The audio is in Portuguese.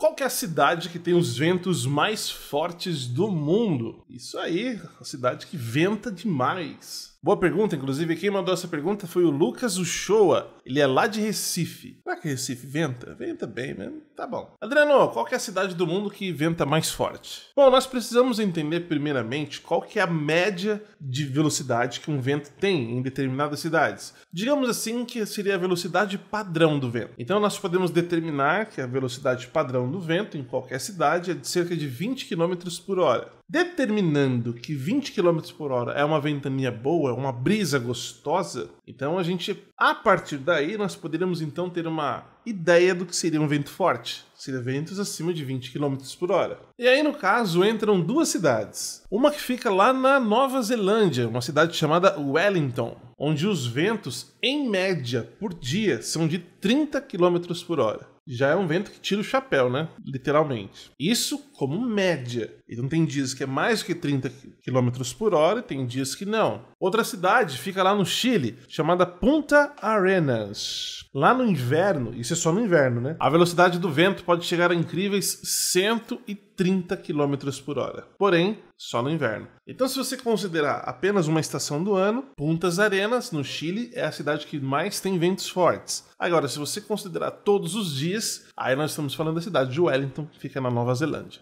Qual é a cidade que tem os ventos mais fortes do mundo? Isso aí, a cidade que venta demais. Boa pergunta, inclusive quem mandou essa pergunta foi o Lucas Uchoa. Ele é lá de Recife. Será que Recife venta? Venta bem mesmo. Tá bom. Adriano, qual é a cidade do mundo que venta mais forte? Bom, nós precisamos entender primeiramente qual que é a média de velocidade que um vento tem em determinadas cidades. Digamos assim que seria a velocidade padrão do vento. Então nós podemos determinar que a velocidade padrão do vento em qualquer cidade é de cerca de 20 km por hora determinando que 20 km por hora é uma ventania boa, é uma brisa gostosa, então a gente, a partir daí, nós poderíamos então ter uma ideia do que seria um vento forte. Seria ventos acima de 20 km por hora. E aí, no caso, entram duas cidades. Uma que fica lá na Nova Zelândia, uma cidade chamada Wellington, onde os ventos, em média, por dia, são de 30 km por hora já é um vento que tira o chapéu, né? Literalmente. Isso como média. Então tem dias que é mais que 30 km por hora e tem dias que não. Outra cidade fica lá no Chile, chamada Punta Arenas. Lá no inverno, isso é só no inverno, né? A velocidade do vento pode chegar a incríveis 130 km por hora. Porém, só no inverno. Então, se você considerar apenas uma estação do ano, Puntas Arenas, no Chile, é a cidade que mais tem ventos fortes. Agora, se você considerar todos os dias, Aí nós estamos falando da cidade de Wellington, que fica na Nova Zelândia.